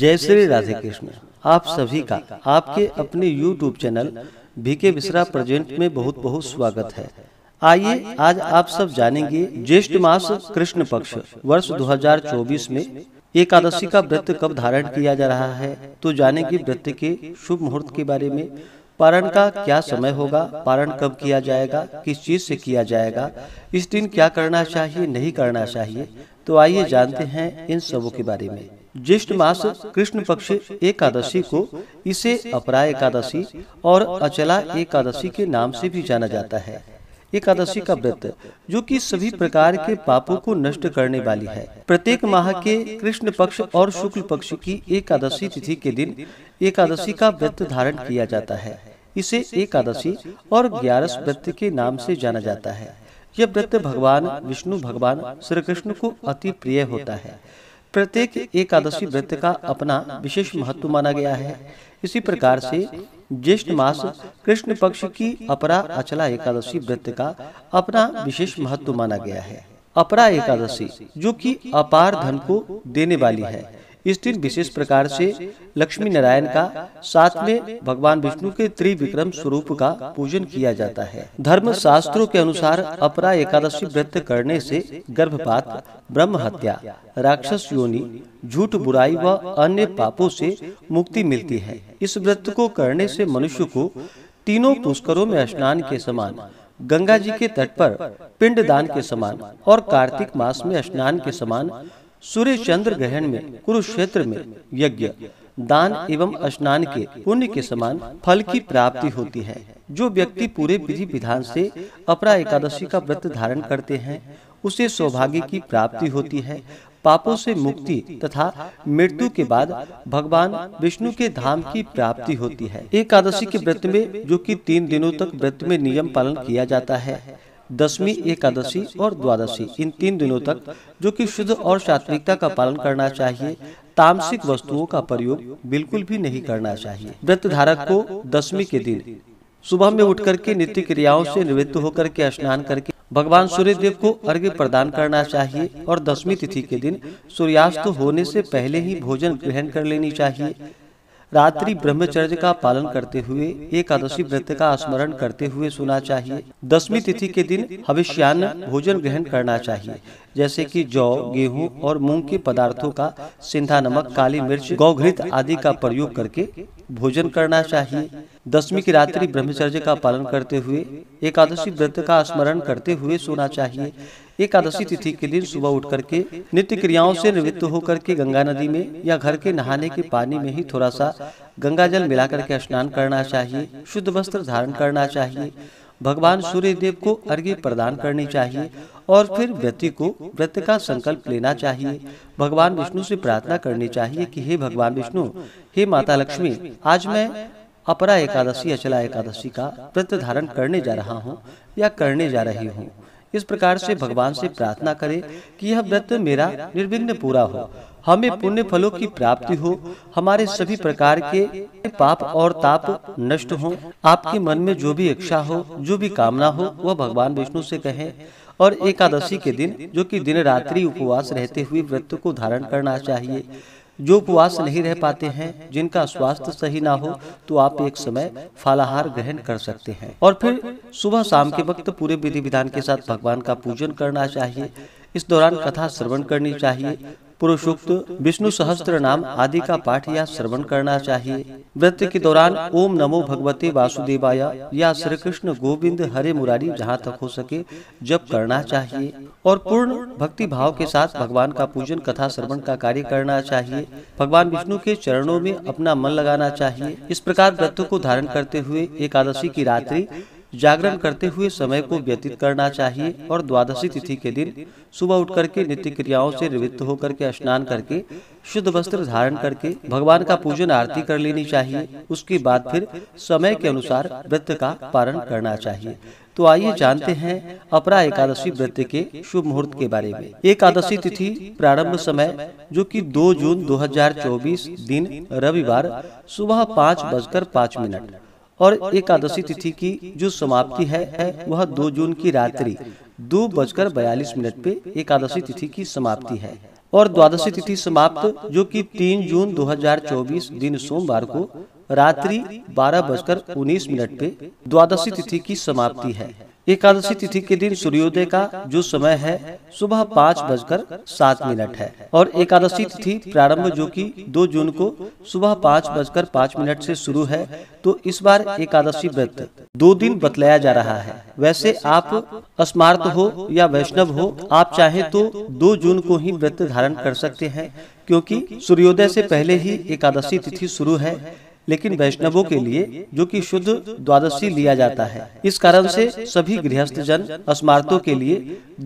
जय श्री राधे कृष्ण आप सभी का आपके अपने यूट्यूब चैनल के मिश्रा प्रेजेंट में बहुत बहुत स्वागत है आइए आज आप सब जानेंगे ज्येष्ठ मास कृष्ण पक्ष वर्ष 2024 में एकादशी का व्रत कब धारण किया जा रहा है तो जानेंगे व्रत के शुभ मुहूर्त के बारे में पारण का क्या समय होगा पारण कब किया जाएगा किस चीज से किया जाएगा इस दिन क्या करना चाहिए नहीं करना चाहिए तो आइए जानते हैं इन सबों के बारे में ज्येष्ठ मास कृष्ण पक्ष एकादशी को इसे अपरा एकादशी और अचला एकादशी के नाम से भी जाना जाता है एकादशी का व्रत जो कि सभी प्रकार के पापों को नष्ट करने वाली है प्रत्येक माह के कृष्ण पक्ष और शुक्ल पक्ष की एकादशी तिथि के दिन एकादशी का व्रत धारण किया जाता है इसे एकादशी और ग्यारस व्रत के नाम से जाना जाता है यह व्रत भगवान विष्णु भगवान श्री कृष्ण को अति प्रिय होता है प्रत्येक एकादशी व्रत का अपना विशेष महत्व माना गया है इसी प्रकार से ज्येष्ठ मास कृष्ण पक्ष की अपरा अचला एकादशी व्रत का अपना विशेष महत्व माना गया है अपरा एकादशी जो कि अपार धन को देने वाली है इस दिन विशेष प्रकार से लक्ष्मी नारायण का साथ में भगवान विष्णु के त्रिविक्रम स्वरूप का पूजन किया जाता है धर्म शास्त्रों के अनुसार अपरा एकादशी व्रत करने से गर्भपात ब्रह्म हत्या राक्षस योनि झूठ बुराई व अन्य पापों से मुक्ति मिलती है इस व्रत को करने से मनुष्य को तीनों पुष्करों में स्नान के समान गंगा जी के तट पर पिंड दान के समान और कार्तिक मास में स्नान के समान सूर्य चंद्र ग्रहण में कुरुक्षेत्र में यज्ञ दान एवं स्नान के पुण्य के समान फल की प्राप्ति होती है जो व्यक्ति पूरे विधि विधान से अपरा एकादशी का व्रत धारण करते हैं उसे सौभाग्य की प्राप्ति होती है पापों से मुक्ति तथा मृत्यु के बाद भगवान विष्णु के धाम की प्राप्ति होती है एकादशी के व्रत में जो कि तीन दिनों तक व्रत में नियम पालन किया जाता है दसवीं एकादशी और द्वादशी इन तीन दिनों तक जो कि शुद्ध और सात्विकता का पालन करना चाहिए तामसिक वस्तुओं का प्रयोग बिल्कुल भी नहीं करना चाहिए व्रत धारक को दसवीं के दिन सुबह में उठ करके नित्य क्रियाओं से निवृत्त होकर के स्नान करके भगवान सूर्य देव को अर्घ्य प्रदान करना चाहिए और दसवीं तिथि के दिन सूर्यास्त होने से पहले ही भोजन ग्रहण कर लेनी चाहिए रात्रि ब्रह्मचर्य का पालन करते हुए एकादशी व्रत का स्मरण करते हुए सोना चाहिए दसवीं तिथि के दिन हविष्यान भोजन ग्रहण करना चाहिए जैसे कि जौ गेहूं और मूंग के पदार्थों का सिंधा नमक काली मिर्च गौघृत आदि का प्रयोग करके भोजन करना चाहिए दसवीं की रात्रि ब्रह्मचर्य का पालन करते हुए एकादशी व्रत का स्मरण करते हुए सोना चाहिए एकादशी तिथि के दिन सुबह उठ करके नित्य क्रियाओं से निवृत्त होकर के गंगा नदी में या घर के नहाने के पानी में ही थोड़ा सा गंगा जल मिला करके स्नान करना चाहिए शुद्ध वस्त्र धारण करना चाहिए भगवान सूर्य देव को अर्घ्य प्रदान करनी चाहिए और फिर व्यक्ति को व्रत का संकल्प लेना चाहिए भगवान विष्णु से प्रार्थना करनी चाहिए कि हे भगवान विष्णु हे माता लक्ष्मी आज मैं अपरा एकादशी अचला एकादशी का व्रत धारण करने जा रहा हूँ या करने जा रही हूँ इस प्रकार से भगवान से प्रार्थना करें कि यह व्रत मेरा निर्विघ्न पूरा हो हमें पुण्य फलों की प्राप्ति हो हमारे सभी प्रकार के पाप और ताप नष्ट हो आपके मन में जो भी इच्छा हो जो भी कामना हो वह भगवान विष्णु से कहें और एकादशी के दिन जो कि दिन रात्रि उपवास रहते हुए व्रत को धारण करना चाहिए जो उपवास नहीं रह पाते हैं जिनका स्वास्थ्य सही ना हो तो आप एक समय फलाहार ग्रहण कर सकते हैं और फिर सुबह शाम के वक्त पूरे विधि विधान के साथ भगवान का पूजन करना चाहिए इस दौरान कथा श्रवण करनी चाहिए पुरुषोक्त विष्णु सहस्त्र नाम आदि का पाठ या श्रवण करना चाहिए व्रत के दौरान ओम नमो भगवते वासुदेवाय या श्री कृष्ण गोविंद हरे मुरारी जहाँ तक हो सके जब करना चाहिए और पूर्ण भक्ति भाव के साथ भगवान का पूजन कथा श्रवण का कार्य करना चाहिए भगवान विष्णु के चरणों में अपना मन लगाना चाहिए इस प्रकार व्रत को धारण करते हुए एकादशी की रात्रि जागरण करते हुए समय को व्यतीत करना चाहिए और द्वादशी तिथि के दिन सुबह उठ करके नित्य क्रियाओं से निवृत्त होकर के स्नान करके शुद्ध वस्त्र धारण करके भगवान का पूजन आरती कर लेनी चाहिए उसके बाद फिर समय के अनुसार व्रत का पालन करना चाहिए तो आइए जानते हैं अपरा एकादशी व्रत के शुभ मुहूर्त के बारे में एकादशी तिथि प्रारंभ समय जो कि 2 जून 2024 दिन रविवार सुबह पाँच बजकर पाँच मिनट और एकादशी तिथि की जो समाप्ति है, वह दो जून की रात्रि दो बजकर बयालीस मिनट पे एकादशी तिथि की समाप्ति है और द्वादशी तिथि समाप्त जो कि तीन जून 2024 दिन सोमवार को रात्रि बारह बजकर उन्नीस मिनट पे द्वादशी तिथि की समाप्ति है एकादशी तिथि के दिन सूर्योदय का जो समय है सुबह पाँच बजकर सात मिनट है और एकादशी तिथि प्रारंभ जो कि दो जून को सुबह पाँच बजकर पाँच मिनट से शुरू है तो इस बार एकादशी व्रत दो दिन बतलाया जा रहा है वैसे आप स्मार्त हो या वैष्णव हो आप चाहे तो, तो दो जून को ही व्रत धारण कर सकते हैं क्योंकि सूर्योदय से पहले ही एकादशी तिथि शुरू है लेकिन वैष्णवों के लिए जो कि शुद्ध द्वादशी लिया जाता है इस कारण से सभी गृहस्थ जन स्मारको के लिए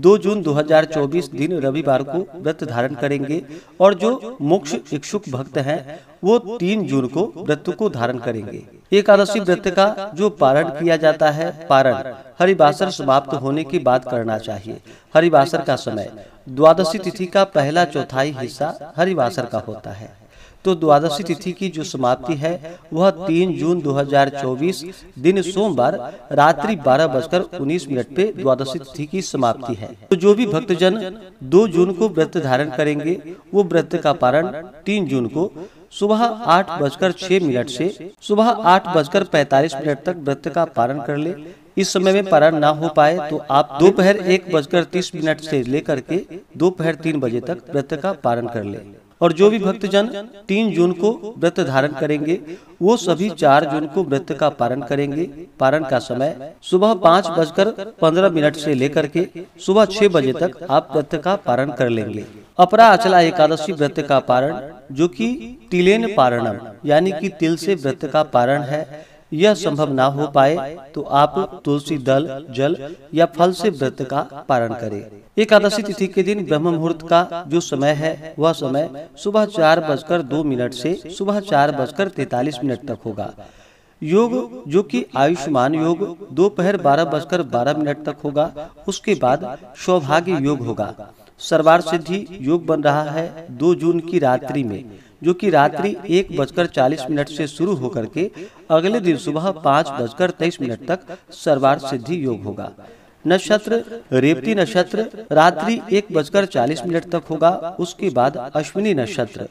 2 जून 2024 दिन रविवार को व्रत धारण करेंगे और जो मोक्ष इच्छुक भक्त हैं वो 3 जून को व्रत को धारण करेंगे एकादशी व्रत का जो पारण किया जाता है पारण हरिवासर समाप्त होने की बात करना चाहिए हरिवासर का समय द्वादशी तिथि का पहला चौथाई हिस्सा हरिवासर का होता है तो द्वादशी तिथि की जो समाप्ति है वह तीन जून 2024 दिन सोमवार रात्रि बारह बजकर उन्नीस मिनट पे द्वादशी तिथि की समाप्ति है तो जो भी भक्तजन दो जून को व्रत धारण करेंगे वो व्रत का पारण तीन जून को सुबह आठ बजकर छह मिनट से सुबह आठ बजकर पैतालीस मिनट तक व्रत का पारण कर ले इस समय में पारण ना हो पाए तो आप दोपहर एक बजकर तीस मिनट से लेकर के दोपहर तीन बजे तक व्रत का पारण कर ले और जो भी भक्तजन तीन जून को व्रत धारण करेंगे वो सभी चार जून को व्रत का पारण करेंगे पारण का समय सुबह पाँच बजकर पंद्रह मिनट से लेकर के सुबह छह बजे तक आप व्रत का पारण कर लेंगे अपरा अचला एकादशी व्रत का पारण जो कि तिलेन पारणम यानी कि तिल से व्रत का पारण है यह संभव ना हो पाए तो आप तुलसी दल जल या फल से व्रत का पारण करें एकादशी तिथि के दिन ब्रह्म मुहूर्त का जो समय है वह समय सुबह चार बजकर दो मिनट से सुबह चार बजकर तैतालीस मिनट तक होगा योग जो कि आयुष्मान योग दोपहर बारह बजकर बारह मिनट तक होगा उसके बाद सौभाग्य योग होगा सर्वार सिद्धि योग बन रहा है दो जून की रात्रि में जो कि रात्रि एक बजकर चालीस मिनट से शुरू होकर के अगले दिन सुबह पाँच बजकर तेईस मिनट तक सर्वार्थ सिद्धि योग होगा नक्षत्र रेवती नक्षत्र रात्रि एक बजकर चालीस मिनट तक होगा उसके बाद अश्विनी नक्षत्र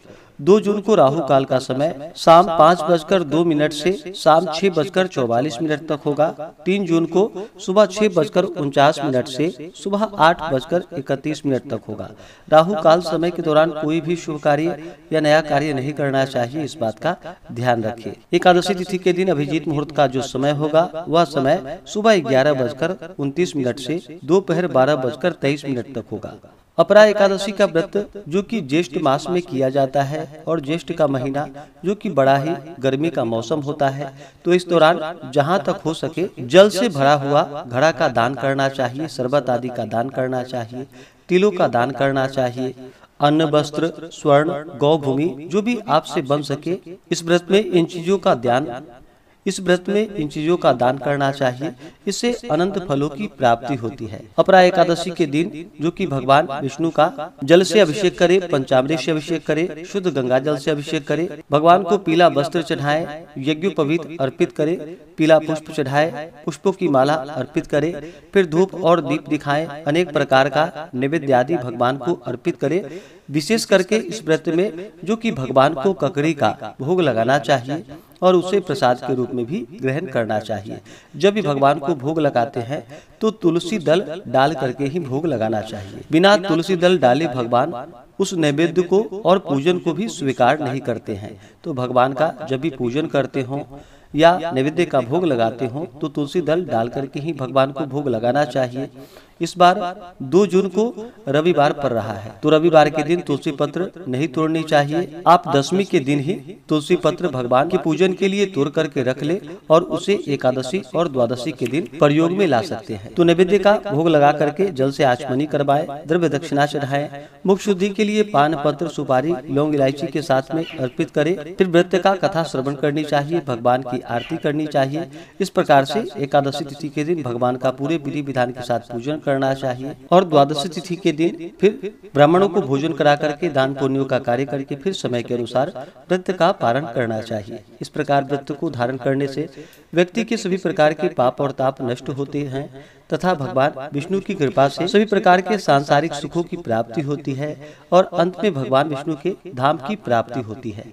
दो जून को राहु काल का समय शाम पाँच बजकर दो मिनट से शाम छह बजकर चौवालीस मिनट तक होगा तीन जून को सुबह छह बजकर उनचास मिनट से सुबह आठ बजकर इकतीस मिनट तक होगा राहु काल समय के दौरान कोई भी शुभ कार्य या नया कार्य नहीं करना चाहिए इस बात का ध्यान रखिए एकादशी तिथि के दिन अभिजीत मुहूर्त का जो समय होगा वह समय सुबह ग्यारह बजकर उनतीस मिनट से दोपहर बारह बजकर तेईस मिनट तक होगा अपरा एकादशी का व्रत जो कि ज्येष्ठ मास में किया जाता है और ज्येष्ठ का महीना जो कि बड़ा ही गर्मी का मौसम होता है तो इस दौरान जहाँ तक हो सके जल से भरा हुआ घड़ा का दान करना चाहिए शरबत आदि का दान करना चाहिए तिलों का दान करना चाहिए अन्न वस्त्र स्वर्ण गौ भूमि जो भी आपसे बन सके इस व्रत में इन चीजों का ध्यान इस व्रत में इन चीजों का दान करना चाहिए इससे अनंत फलों की प्राप्ति होती है अपरा एकादशी के दिन जो कि भगवान विष्णु का जल से अभिषेक करे पंचामृत से अभिषेक करें शुद्ध गंगा जल से अभिषेक करे भगवान को पीला वस्त्र चढ़ाए यज्ञोपवीत अर्पित करे पीला पुष्प चढ़ाए पुष्पों की माला अर्पित करे फिर धूप और दीप दिखाए अनेक प्रकार का नैवेद्य आदि भगवान को अर्पित करे विशेष करके इस व्रत में जो कि भगवान को ककड़ी का भोग लगाना चाहिए और उसे प्रसाद के रूप में भी ग्रहण करना चाहिए जब भी भगवान को भोग लगाते हैं तो, तो तुलसी दल डाल करके ही भोग लगाना चाहिए बिना तुलसी दल डाले भगवान उस नैवेद्य को और पूजन को भी स्वीकार नहीं करते हैं तो भगवान तो का जब भी पूजन करते हो या नैवेद्य का भोग लगाते हो तो तुलसी दल डाल करके ही भगवान को भोग लगाना चाहिए इस बार दो जून को रविवार पर रहा है तो रविवार के दिन तुलसी पत्र नहीं तोड़नी चाहिए आप दसवीं के दिन ही तुलसी पत्र भगवान के पूजन के लिए तोड़ करके रख ले और उसे एकादशी और द्वादशी के दिन प्रयोग में ला सकते हैं तो नैवेद्य का भोग लगा करके जल से आचमनी करवाए द्रव्य दक्षिणा चढ़ाए मुख शुद्धि के लिए पान पत्र सुपारी लौंग इलायची के साथ में अर्पित करे फिर व्रत का कथा श्रवण करनी चाहिए भगवान की आरती करनी चाहिए इस प्रकार ऐसी एकादशी तिथि के दिन भगवान का पूरे विधि विधान के साथ पूजन कर करना चाहिए और द्वादश तिथि के दिन फिर ब्राह्मणों को भोजन करा करके दान पुण्यों का कार्य करके फिर समय के अनुसार व्रत का पारण करना चाहिए इस प्रकार व्रत को धारण करने से व्यक्ति के सभी प्रकार के पाप और ताप नष्ट होते हैं तथा भगवान विष्णु की कृपा से सभी प्रकार के सांसारिक सुखों की प्राप्ति होती है और अंत में भगवान विष्णु के धाम की प्राप्ति होती है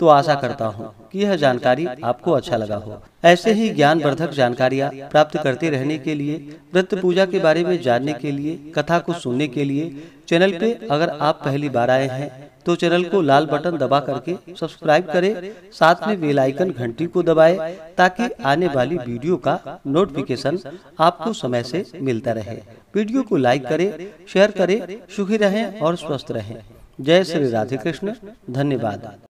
तो आशा करता हूँ कि यह जानकारी आपको अच्छा लगा हो ऐसे ही ज्ञान वर्धक जानकारियाँ प्राप्त करते रहने के लिए व्रत पूजा के बारे में जानने के लिए कथा को सुनने के लिए चैनल पे अगर आप पहली बार आए हैं तो चैनल को लाल बटन दबा करके सब्सक्राइब करें साथ में बेल आइकन घंटी को दबाएं ताकि आने वाली वीडियो का नोटिफिकेशन आपको समय से मिलता रहे वीडियो को लाइक करें शेयर करें सुखी रहें और स्वस्थ रहें जय श्री राधे कृष्ण धन्यवाद